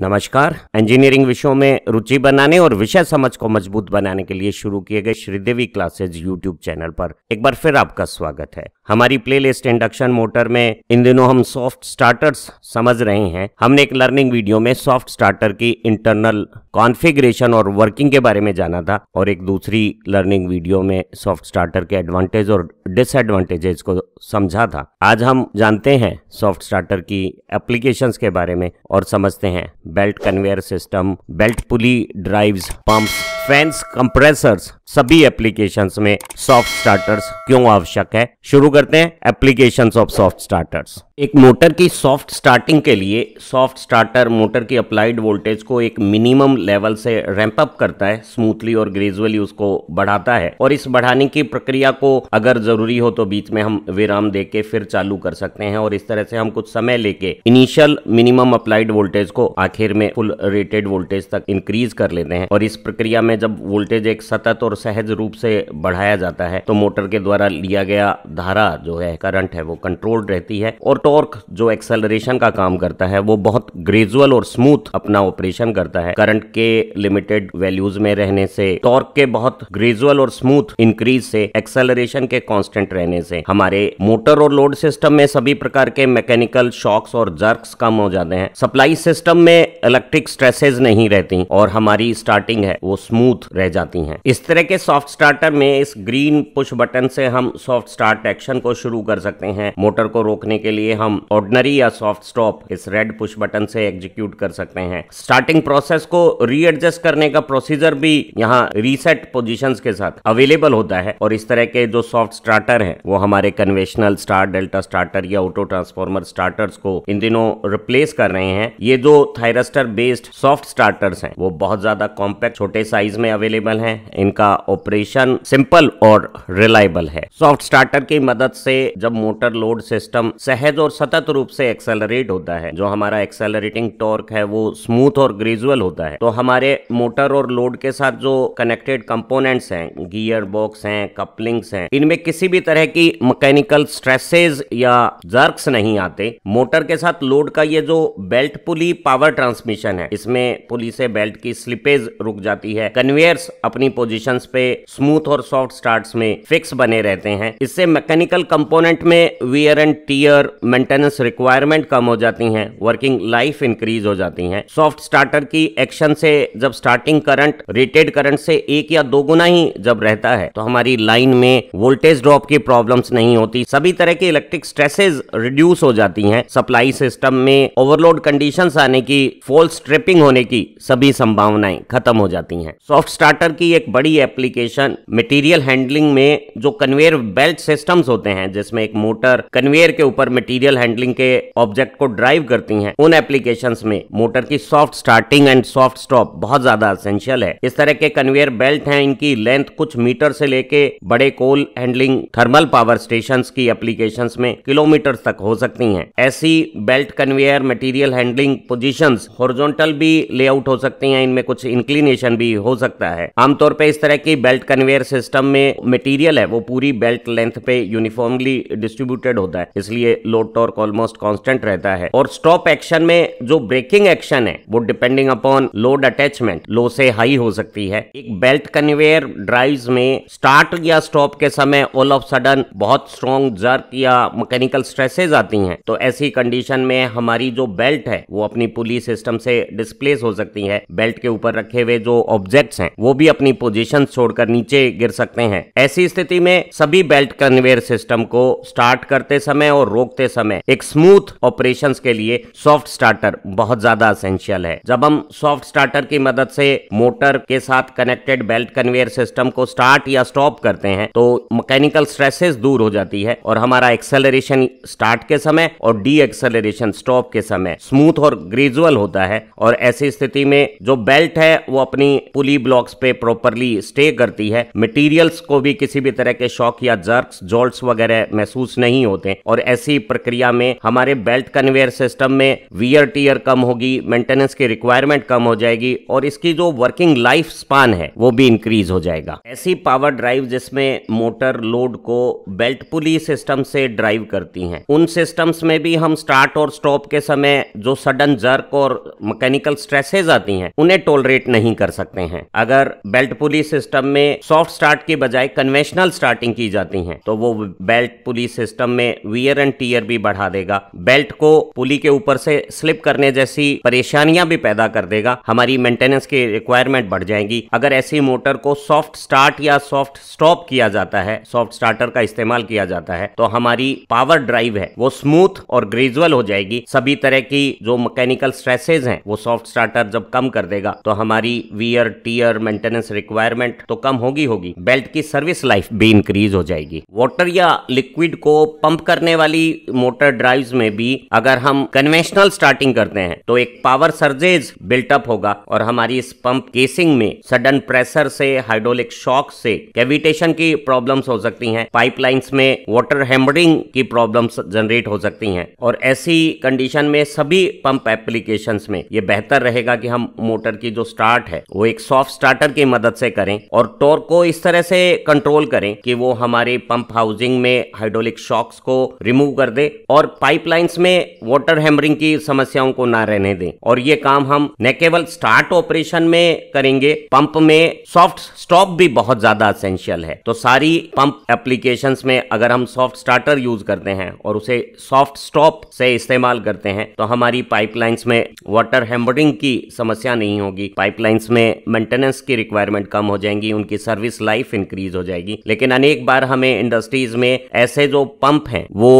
नमस्कार इंजीनियरिंग विषयों में रुचि बनाने और विषय समझ को मजबूत बनाने के लिए शुरू किए गए श्रीदेवी क्लासेज यूट्यूब चैनल पर एक बार फिर आपका स्वागत है हमारी प्लेलिस्ट इंडक्शन मोटर में इन दिनों हम सॉफ्ट स्टार्टर्स समझ रहे हैं हमने एक लर्निंग वीडियो में सॉफ्ट स्टार्टर की इंटरनल कॉन्फ़िगरेशन और वर्किंग के बारे में जाना था और एक दूसरी लर्निंग वीडियो में सॉफ्ट स्टार्टर के एडवांटेज और डिसएडवांटेजेस को समझा था आज हम जानते हैं सॉफ्ट स्टार्टर की एप्लीकेशंस के बारे में और समझते हैं belt conveyor system belt pulley drives pumps fans compressors सभी एप्लीकेशंस में सॉफ्ट स्टार्टर्स क्यों आवश्यक है शुरू करते हैं एप्लीकेशंस ऑफ सॉफ्ट स्टार्टर्स एक मोटर की सॉफ्ट स्टार्टिंग के लिए सॉफ्ट स्टार्टर मोटर की अप्लाइड वोल्टेज को एक मिनिमम लेवल से रैंप अप करता है स्मूथली और ग्रेजुअली उसको बढ़ाता है और इस बढ़ाने की प्रक्रिया को अगर जरूरी हो तो बीच में हम विराम दे के फिर चालू कर सकते हैं और इस तरह से हम कुछ समय लेके इनिशियल मिनिमम अप्लाइड वोल्टेज को आखिर में फुल रेटेड वोल्टेज तक इंक्रीज कर लेते हैं और इस प्रक्रिया में जब वोल्टेज एक सतत और सहज रूप से बढ़ाया जाता है तो मोटर के द्वारा लिया गया धारा जो है करंट है वो कंट्रोल्ड रहती है और टॉर्क जो एक्सेलरेशन का काम करता है वो बहुत ग्रेजुअल और स्मूथ अपना ऑपरेशन करता है करंट के लिमिटेड वैल्यूज में रहने से टॉर्क के बहुत ग्रेजुअल और स्मूथ इंक्रीज से एक्सेलरेशन के कांस्टेंट रहने से हमारे मोटर और लोड सिस्टम में सभी प्रकार के मैकेनिकल शॉक्स और जर्क्स कम हो जाते हैं सप्लाई सिस्टम में इलेक्ट्रिक स्ट्रेसेज नहीं रहती और हमारी स्टार्टिंग है वो स्मूथ रह जाती है इस तरह के सॉफ्ट स्टार्टर में इस ग्रीन पुश बटन से हम सॉफ्ट स्टार्ट एक्शन को शुरू कर सकते हैं मोटर को रोकने के लिए हम ऑर्डनरी या सॉफ्ट स्टॉप इस रेड पुश बटन से एग्जीक्यूट कर सकते हैं स्टार्टिंग प्रोसेस को रीएडजस्ट करने का प्रोसीजर भी यहाँ रीसेट पोजिशन के साथ अवेलेबल होता है और इस तरह के जो सॉफ्ट स्टार्टर है वो हमारे कन्वेशनल स्टार डेल्टा स्टार्टर या ऑटो ट्रांसफॉर्मर स्टार्टर को इन दिनों रिप्लेस कर रहे हैं ये जो थायरस्टर बेस्ड सॉफ्ट स्टार्टर्स हैं वो बहुत ज्यादा कॉम्पैक्ट छोटे साइज में अवेलेबल हैं इनका ऑपरेशन सिंपल और रिलायबल है सॉफ्ट स्टार्टर की मदद से जब मोटर लोड सिस्टम सहज और सतत रूप से एक्सेलरेट होता है जो हमारा एक्सेलरेटिंग टॉर्क है वो स्मूथ और ग्रेजुअल होता है तो हमारे मोटर और लोड के साथ जो कनेक्टेड कंपोनेंट्स हैं गियर बॉक्स हैं कपलिंग्स हैं इनमें किसी भी तरह की मैकेनिकल स्ट्रेसेस या जर्क्स नहीं आते मोटर के साथ लोड का ये जो बेल्ट पुली पावर ट्रांसमिशन है इसमें पुली से बेल्ट की स्लिपेज रुक जाती है कन्वेयर्स अपनी पोजिशन पे स्मूथ और सॉफ्ट स्टार्ट में फिक्स बने रहते हैं इससे मैकेनिकल कंपोनेंट में wear and tear maintenance requirement कम हो जाती हैं वर्किंग लाइफ इंक्रीज हो जाती है सॉफ्ट स्टार्टर की एक्शन से जब स्टार्टिंग करंट रेटेड करंट से एक या दो गुना ही जब रहता है तो हमारी लाइन में वोल्टेज ड्रॉप की प्रॉब्लम्स नहीं होती सभी तरह के इलेक्ट्रिक स्ट्रेसेज रिड्यूस हो जाती हैं सप्लाई सिस्टम में ओवरलोड कंडीशन आने की फॉल्स ट्रिपिंग होने की सभी संभावनाएं खत्म हो जाती हैं सॉफ्ट स्टार्टर की एक बड़ी एप्लीकेशन मटेरियल हैंडलिंग में जो कन्वेयर बेल्ट सिस्टम्स होते हैं जिसमें एक मोटर कन्वेयर के ऊपर मेटीरियल मटेरियल हैंडलिंग के ऑब्जेक्ट को ड्राइव करती हैं उन एप्लीकेशंस में मोटर की soft starting and soft stop बहुत ज्यादा असेंशियल है इस तरह के कन्वेयर बेल्ट हैं इनकी लेंथ कुछ मीटर से लेके बड़े coal handling thermal power station की एप्लीकेशन में किलोमीटर तक हो सकती है ऐसी belt conveyor material handling position horizontal भी लेआउट हो सकती है इनमें कुछ इंक्लिनेशन भी हो सकता है आमतौर पर इस तरह की बेल्ट कन्वेयर सिस्टम में मटीरियल है वो पूरी बेल्ट लेंथ पे यूनिफॉर्मली डिस्ट्रीब्यूटेड होता है इसलिए लोड टॉर्क ऑलमोस्ट कांस्टेंट रहता है और स्टॉप एक्शन में जो ब्रेकिंग एक्शन है वो depending upon load attachment low से हाई हो सकती है एक बेल्ट कन्वेयर ड्राइव्स में स्टार्ट या स्टॉप के समय ऑल ऑफ सडन बहुत स्ट्रॉन्ग जर्क या मैकेनिकल स्ट्रेसेज आती हैं तो ऐसी कंडीशन में हमारी जो बेल्ट है वो अपनी पुली सिस्टम से डिस्प्लेस हो सकती है बेल्ट के ऊपर रखे हुए जो ऑब्जेक्ट्स हैं वो भी अपनी पोजीशन छोड़कर नीचे गिर सकते हैं ऐसी स्थिति में सभी बेल्ट कन्वेयर सिस्टम को स्टार्ट करते समय और रोकते समय समय एक स्मूथ ऑपरेशंस के लिए सॉफ्ट स्टार्टर बहुत ज्यादा असेंशियल है जब हम सॉफ्ट स्टार्टर की मदद से मोटर के साथ कनेक्टेड बेल्ट कन्वेयर सिस्टम को स्टार्ट या स्टॉप करते हैं तो मैकेनिकल स्ट्रेसेस दूर हो जाती है और हमारा एक्सेलरेशन स्टार्ट के समय और डी एक्सेलरेशन स्टॉप के समय स्मूथ और ग्रेजुअल होता है और ऐसी स्थिति में जो बेल्ट है वो अपनी पुली ब्लॉक्स पे प्रॉपरली स्टे करती है मटेरियल्स को भी किसी भी तरह के शॉक या जर्क्स जोल्ट्स वगैरह महसूस नहीं होते और ऐसी प्रक्रिया प्रक्रिया में हमारे बेल्ट कन्वेयर सिस्टम में वियर टीयर कम होगी मेंटेनेंस की रिक्वायरमेंट कम हो जाएगी और इसकी जो वर्किंग लाइफ स्पान है वो भी इंक्रीज हो जाएगा ऐसी पावर ड्राइव जिसमें मोटर लोड को बेल्ट पुली सिस्टम से ड्राइव करती हैं उन सिस्टम्स में भी हम स्टार्ट और स्टॉप के समय जो सडन जर्क और मैकेनिकल स्ट्रेसेज आती हैं उन्हें टोलरेट नहीं कर सकते हैं अगर बेल्ट पुली सिस्टम में सॉफ्ट स्टार्ट के बजाय कन्वेंशनल स्टार्टिंग की जाती है तो वो बेल्ट पुली सिस्टम में वियर एंड टीयर भी बढ़ा देगा बेल्ट को पुली के ऊपर से स्लिप करने जैसी परेशानियां भी पैदा कर देगा हमारी मेंटेनेंस की रिक्वायरमेंट बढ़ जाएंगी अगर ऐसी मोटर को सॉफ्ट स्टार्ट या सॉफ्ट स्टॉप किया जाता है सॉफ्ट स्टार्टर का इस्तेमाल किया जाता है तो हमारी पावर ड्राइव है वो स्मूथ और ग्रेजुअल हो जाएगी सभी तरह की जो मैकेनिकल स्ट्रेसेज हैं वो सॉफ्ट स्टार्टर जब कम कर देगा तो हमारी वियर टीयर मेंटेनेंस रिक्वायरमेंट तो कम होगी होगी बेल्ट की सर्विस लाइफ भी इंक्रीज हो जाएगी वाटर या लिक्विड को पंप करने वाली मोटर ड्राइव्स में भी अगर हम कन्वेंशनल स्टार्टिंग करते हैं तो एक पावर सर्जेज बिल्टअप होगा और हमारी इस पंप केसिंग में सडन प्रेशर से हाइड्रोलिक शॉक से कैविटेशन की प्रॉब्लम्स हो सकती हैं पाइपलाइंस में वाटर हेम्बरिंग की प्रॉब्लम्स जनरेट हो सकती हैं और ऐसी कंडीशन में सभी पंप एप्लीकेशन में ये बेहतर रहेगा कि हम मोटर की जो स्टार्ट है वो एक सॉफ्ट स्टार्टर की मदद से करें और टॉर्क को इस तरह से कंट्रोल करें कि वो हमारे पंप हाउसिंग में हाइड्रोलिक शॉक्स को रिमूव कर दे और पाइपलाइंस में वाटर हैमरिंग की समस्याओं को ना रहने दें और ये काम हम न केवल स्टार्ट ऑपरेशन में करेंगे पंप में सॉफ्ट स्टॉप भी बहुत ज्यादा असेंशियल है तो सारी पंप एप्लीकेशन में अगर हम सॉफ्ट स्टार्टर यूज करते हैं और उसे सॉफ्ट स्टॉप से इस्तेमाल करते हैं तो हमारी पाइपलाइंस में वाटर हैमरिंग की समस्या नहीं होगी पाइपलाइंस में मेंटेनेंस की रिक्वायरमेंट कम हो जाएंगी उनकी सर्विस लाइफ इंक्रीज हो जाएगी लेकिन अनेक बार हमें इंडस्ट्रीज में ऐसे जो पंप हैं वो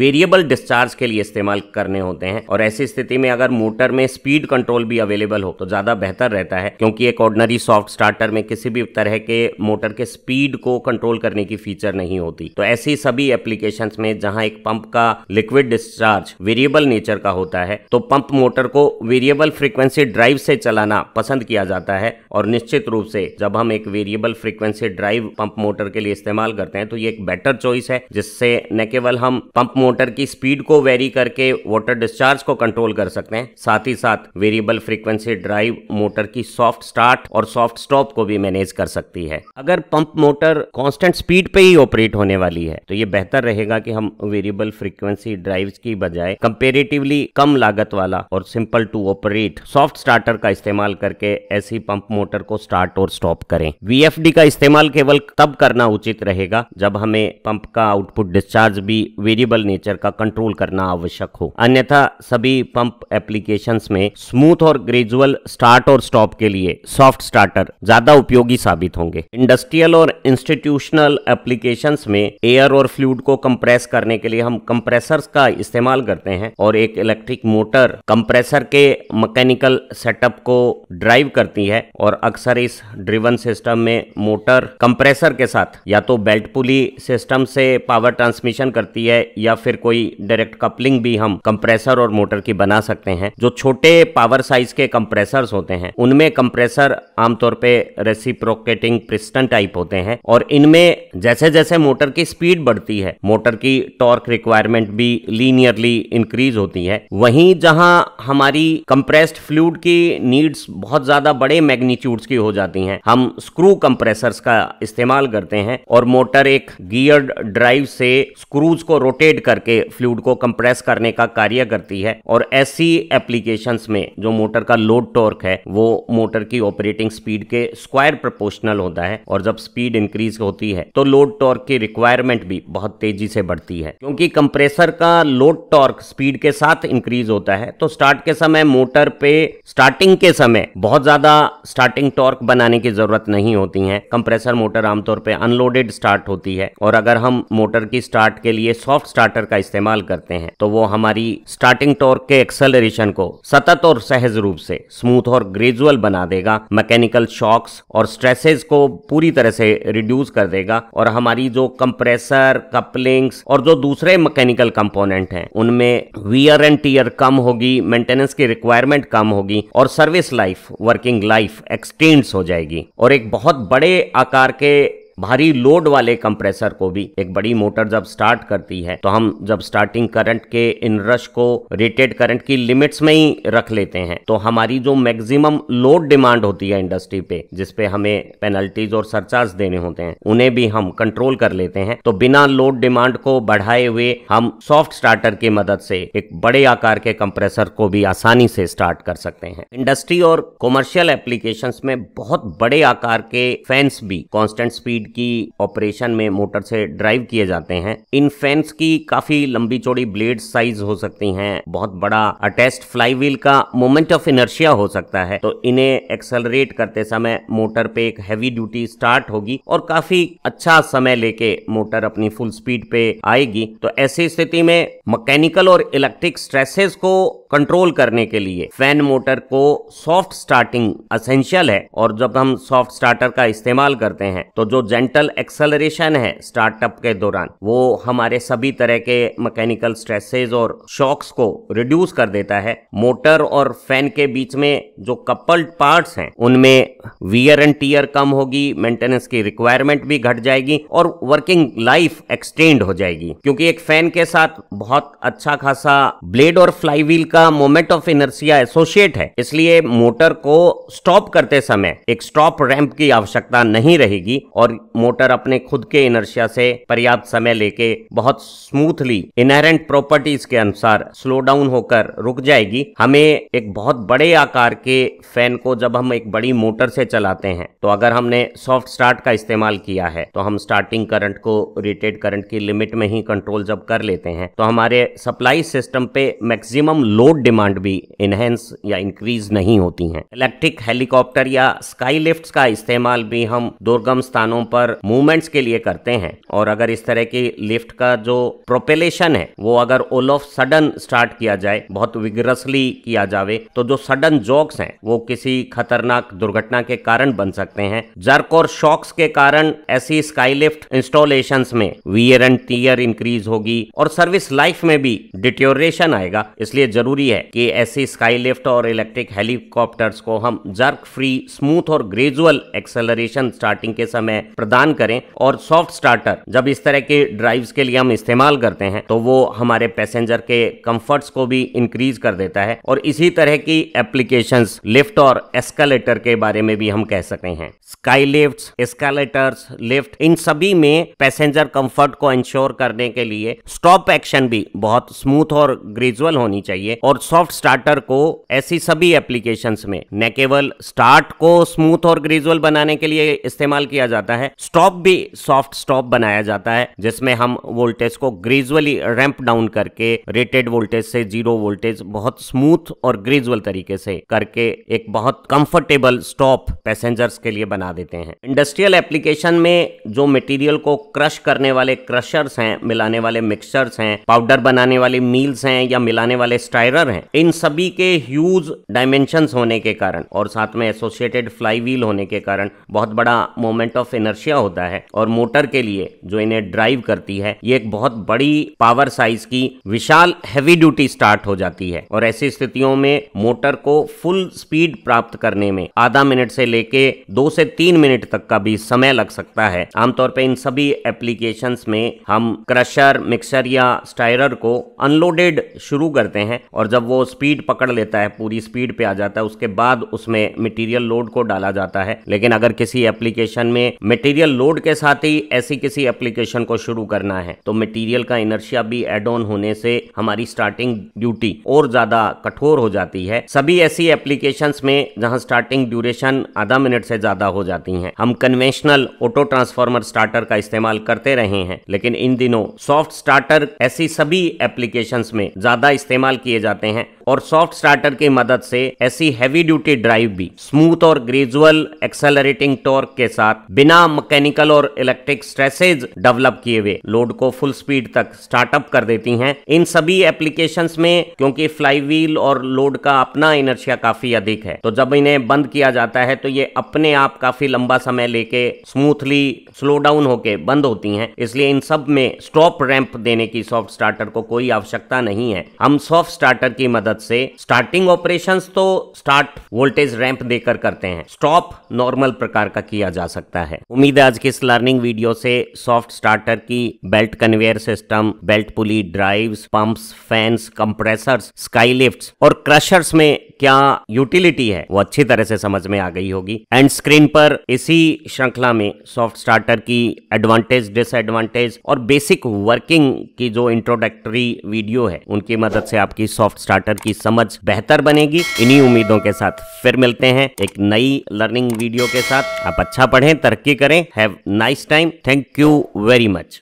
वेरी वेरिएबल डिस्चार्ज के लिए इस्तेमाल करने होते हैं और ऐसी स्थिति में अगर मोटर में स्पीड कंट्रोल भी अवेलेबल हो तो ज्यादा बेहतर रहता है क्योंकि एक ऑर्डनरी सॉफ्ट स्टार्टर में किसी भी तरह के मोटर के स्पीड को कंट्रोल करने की फीचर नहीं होती तो ऐसी सभी एप्लीकेशन में जहां एक पंप का लिक्विड डिस्चार्ज वेरिएबल नेचर का होता है तो पंप मोटर को वेरिएबल फ्रीक्वेंसी ड्राइव से चलाना पसंद किया जाता है और निश्चित रूप से जब हम एक variable frequency drive pump motor के लिए इस्तेमाल करते हैं तो ये एक बेटर चॉइस है जिससे न केवल हम पंप मोटर वाटर की स्पीड को वेरी करके वाटर डिस्चार्ज को कंट्रोल कर सकते हैं साथ ही साथ वेरिएबल फ्रीक्वेंसी ड्राइव मोटर की सॉफ्ट स्टार्ट और सॉफ्ट स्टॉप को भी मैनेज कर सकती है अगर पंप मोटर कांस्टेंट स्पीड पे ही ऑपरेट होने वाली है तो ये बेहतर रहेगा कि हम वेरिएबल फ्रीक्वेंसी ड्राइव की बजाय कंपेरेटिवली कम लागत वाला और simple to operate soft starter का इस्तेमाल करके ऐसी पंप मोटर को स्टार्ट और स्टॉप करें वीएफडी का इस्तेमाल केवल तब करना उचित रहेगा जब हमें पंप का आउटपुट डिस्चार्ज भी वेरिएबल नेचर का कंट्रोल करना आवश्यक हो अन्यथा सभी पंप एप्लीकेशंस में स्मूथ और ग्रेजुअल स्टार्ट और स्टॉप के लिए सॉफ्ट स्टार्टर ज्यादा उपयोगी साबित होंगे इंडस्ट्रियल और इंस्टीट्यूशनल एप्लीकेशन में एयर और फ्लूड को कंप्रेस करने के लिए हम कंप्रेसर का इस्तेमाल करते हैं और एक इलेक्ट्रिक मोटर कंप्रेसर के मैकेनिकल सेटअप को ड्राइव करती है और अक्सर इस ड्रिवन सिस्टम में मोटर कंप्रेसर के साथ या तो बेल्ट पुली सिस्टम से पावर ट्रांसमिशन करती है या फिर कोई डायरेक्ट कपलिंग भी हम कंप्रेसर और मोटर की बना सकते हैं जो छोटे पावर साइज के कंप्रेसर होते हैं उनमें कंप्रेसर आमतौर पे रेसिप्रोकेटिंग प्रिस्टन टाइप होते हैं और इनमें जैसे जैसे मोटर की स्पीड बढ़ती है मोटर की टॉर्क रिक्वायरमेंट भी लीनियरली इंक्रीज होती है वहीं जहां हमारी कंप्रेस्ड फ्लूड की नीड्स बहुत ज्यादा बड़े मैग्नीट्यूड्स की हो जाती हैं हम स्क्रू कंप्रेसर्स का इस्तेमाल करते हैं और मोटर एक गियर ड्राइव से स्क्रूज को रोटेट करके फ्लूड को कंप्रेस करने का कार्य करती है और ऐसी एप्लीकेशंस में जो मोटर का लोड टॉर्क है वो मोटर की ऑपरेटिंग स्पीड के स्क्वायर प्रोपोर्शनल होता है और जब स्पीड इंक्रीज होती है तो लोड टॉर्क की रिक्वायरमेंट भी बहुत तेजी से बढ़ती है क्योंकि कंप्रेसर का लोड टॉर्क स्पीड के साथ इंक्रीज होता है तो स्टार्ट के समय मोटर पे स्टार्टिंग के समय बहुत ज्यादा स्टार्टिंग टॉर्क बनाने की जरूरत नहीं होती है कंप्रेसर मोटर आमतौर पर अनलोडेड स्टार्ट होती है और अगर हम मोटर की स्टार्ट के लिए सॉफ्ट स्टार्टर का इस्तेमाल करते हैं तो वो हमारी स्टार्टिंग टॉर्क के एक्सेलरेशन को सतत और सहज रूप से स्मूथ और ग्रेजुअल बना देगा मैकेनिकल शॉक्स और स्ट्रेसेस को पूरी तरह से रिड्यूस कर देगा और हमारी जो कंप्रेसर कपलिंग्स और जो दूसरे मैकेनिकल कंपोनेंट हैं उनमें वियर एंड टीयर कम होगी मेंटेनेंस की रिक्वायरमेंट कम होगी और service life working life extends हो जाएगी और एक बहुत बड़े आकार के भारी लोड वाले कंप्रेसर को भी एक बड़ी मोटर जब स्टार्ट करती है तो हम जब स्टार्टिंग करंट के इन रश को रेटेड करंट की लिमिट्स में ही रख लेते हैं तो हमारी जो मैक्सिमम लोड डिमांड होती है इंडस्ट्री पे जिसपे हमें पेनल्टीज और सरचार्ज देने होते हैं उन्हें भी हम कंट्रोल कर लेते हैं तो बिना लोड डिमांड को बढ़ाए हुए हम सॉफ्ट स्टार्टर की मदद से एक बड़े आकार के कंप्रेसर को भी आसानी से स्टार्ट कर सकते हैं इंडस्ट्री और कॉमर्शियल एप्लीकेशन में बहुत बड़े आकार के फैंस भी कॉन्स्टेंट स्पीड की ऑपरेशन में मोटर से ड्राइव किए जाते हैं इन फैंस की काफी लंबी चौड़ी ब्लेड साइज हो सकती हैं बहुत बड़ा अटैच फ्लाईव्हील का मोमेंट ऑफ इनर्शिया हो सकता है तो इन्हें एक्सेलरेट करते समय मोटर पे एक हैवी ड्यूटी स्टार्ट होगी और काफी अच्छा समय लेके मोटर अपनी फुल स्पीड पे आएगी तो ऐसी स्थिति में मैकेनिकल और इलेक्ट्रिक स्ट्रेसेस को कंट्रोल करने के लिए फैन मोटर को सॉफ्ट स्टार्टिंग असेंशियल है और जब हम सॉफ्ट स्टार्टर का इस्तेमाल करते हैं तो जो जेंटल एक्सलरेशन है स्टार्टअप के दौरान वो हमारे सभी तरह के मैकेनिकल स्ट्रेसेस और शॉक्स को रिड्यूस कर देता है मोटर और फैन के बीच में जो कपल्ड पार्ट्स हैं उनमें वियर एंड टीयर कम होगी मेंटेनेंस की रिक्वायरमेंट भी घट जाएगी और वर्किंग लाइफ एक्सटेंड हो जाएगी क्योंकि एक फैन के साथ बहुत अच्छा खासा ब्लेड और फ्लाईव्हील का का मोमेंट ऑफ इनर्सिया एसोसिएट है इसलिए मोटर को स्टॉप करते समय एक स्टॉप रैंप की आवश्यकता नहीं रहेगी और मोटर अपने खुद के इनर्सिया से पर्याप्त समय लेके बहुत स्मूथली इनहेरेंट प्रॉपर्टीज के अनुसार स्लो डाउन होकर रुक जाएगी हमें एक बहुत बड़े आकार के फैन को जब हम एक बड़ी मोटर से चलाते हैं तो अगर हमने सॉफ्ट स्टार्ट का इस्तेमाल किया है तो हम स्टार्टिंग करंट को रेटेड करंट की लिमिट में ही कंट्रोल जब कर लेते हैं तो हमारे सप्लाई सिस्टम पे मैक्सिमम लो लोड डिमांड भी इन्हेंस या इंक्रीज नहीं होती हैं इलेक्ट्रिक हेलीकॉप्टर या स्काई लिफ्ट का इस्तेमाल भी हम दुर्गम स्थानों पर मूवमेंट्स के लिए करते हैं और अगर इस तरह की लिफ्ट का जो प्रोपेलेशन है वो अगर ऑल ऑफ सडन स्टार्ट किया जाए बहुत विग्रसली किया जावे तो जो सडन जॉक्स हैं वो किसी खतरनाक दुर्घटना के कारण बन सकते हैं जर्क और शॉक्स के कारण ऐसी स्काई लिफ्ट इंस्टॉलेशन में वियर एंड टीयर इंक्रीज होगी और सर्विस लाइफ में भी डिट्योरेशन आएगा इसलिए जरूरी जरूरी है कि ऐसे स्काई लिफ्ट और इलेक्ट्रिक हेलीकॉप्टर्स को हम जर्क फ्री स्मूथ और ग्रेजुअल एक्सेलरेशन स्टार्टिंग के समय प्रदान करें और सॉफ्ट स्टार्टर जब इस तरह के ड्राइव्स के लिए हम इस्तेमाल करते हैं तो वो हमारे पैसेंजर के कंफर्ट्स को भी इंक्रीज कर देता है और इसी तरह की एप्लीकेशन लिफ्ट और एस्केलेटर के बारे में भी हम कह सकते हैं स्काई लिफ्ट एस्केलेटर्स लिफ्ट इन सभी में पैसेंजर कंफर्ट को इंश्योर करने के लिए स्टॉप एक्शन भी बहुत स्मूथ और ग्रेजुअल होनी चाहिए और सॉफ्ट स्टार्टर को ऐसी सभी एप्लीकेशन में न केवल स्टार्ट को स्मूथ और ग्रेजुअल बनाने के लिए इस्तेमाल किया जाता है स्टॉप भी सॉफ्ट स्टॉप बनाया जाता है जिसमें हम वोल्टेज को ग्रेजुअली रैंप डाउन करके रेटेड वोल्टेज से जीरो वोल्टेज बहुत स्मूथ और ग्रेजुअल तरीके से करके एक बहुत कंफर्टेबल स्टॉप पैसेंजर्स के लिए बना देते हैं इंडस्ट्रियल एप्लीकेशन में जो मटेरियल को क्रश करने वाले क्रशर्स हैं मिलाने वाले मिक्सचर्स हैं पाउडर बनाने वाले मील्स हैं या मिलाने वाले स्टायर मिरर हैं इन सभी के ह्यूज डायमेंशन होने के कारण और साथ में एसोसिएटेड फ्लाई व्हील होने के कारण बहुत बड़ा मोमेंट ऑफ इनर्शिया होता है और मोटर के लिए जो इन्हें ड्राइव करती है ये एक बहुत बड़ी पावर साइज की विशाल हैवी ड्यूटी स्टार्ट हो जाती है और ऐसी स्थितियों में मोटर को फुल स्पीड प्राप्त करने में आधा मिनट से लेके दो से तीन मिनट तक का भी समय लग सकता है आमतौर पर इन सभी एप्लीकेशन में हम क्रशर मिक्सर या स्टायर को अनलोडेड शुरू करते हैं और जब वो स्पीड पकड़ लेता है पूरी स्पीड पे आ जाता है उसके बाद उसमें मटेरियल लोड को डाला जाता है लेकिन अगर किसी एप्लीकेशन में मटेरियल लोड के साथ ही ऐसी किसी एप्लीकेशन को शुरू करना है तो मटेरियल का इनर्शिया भी एड ऑन होने से हमारी स्टार्टिंग ड्यूटी और ज्यादा कठोर हो जाती है सभी ऐसी एप्लीकेशन में जहां स्टार्टिंग ड्यूरेशन आधा मिनट से ज्यादा हो जाती है हम कन्वेंशनल ऑटो ट्रांसफॉर्मर स्टार्टर का इस्तेमाल करते रहे हैं लेकिन इन दिनों सॉफ्ट स्टार्टर ऐसी सभी एप्लीकेशन में ज्यादा इस्तेमाल किए जाते करते हैं और सॉफ्ट स्टार्टर की मदद से ऐसी हैवी ड्यूटी ड्राइव भी स्मूथ और ग्रेजुअल एक्सेलरेटिंग टॉर्क के साथ बिना मैकेनिकल और इलेक्ट्रिक स्ट्रेसेज डेवलप किए हुए लोड को फुल स्पीड तक स्टार्टअप कर देती हैं इन सभी एप्लीकेशंस में क्योंकि फ्लाई व्हील और लोड का अपना इनर्शिया काफी अधिक है तो जब इन्हें बंद किया जाता है तो ये अपने आप काफी लंबा समय लेके स्मूथली स्लो डाउन होके बंद होती हैं इसलिए इन सब में स्टॉप रैंप देने की सॉफ्ट स्टार्टर को कोई आवश्यकता नहीं है हम सॉफ्ट स्टार्टर की मदद मदद से स्टार्टिंग ऑपरेशंस तो स्टार्ट वोल्टेज रैंप देकर करते हैं स्टॉप नॉर्मल प्रकार का किया जा सकता है उम्मीद है आज के इस लर्निंग वीडियो से सॉफ्ट स्टार्टर की belt conveyor system belt pulley drive pumps fans compressors sky lift और क्रशर्स में क्या यूटिलिटी है वो अच्छी तरह से समझ में आ गई होगी एंड स्क्रीन पर इसी श्रृंखला में सॉफ्ट स्टार्टर की एडवांटेज डिसएडवांटेज और बेसिक वर्किंग की जो इंट्रोडक्टरी वीडियो है उनकी मदद से आपकी सॉफ्ट स्टार्टर की आपकी समझ बेहतर बनेगी इन्हीं उम्मीदों के साथ फिर मिलते हैं एक नई लर्निंग वीडियो के साथ आप अच्छा पढ़ें तरक्की करें have nice time thank you very much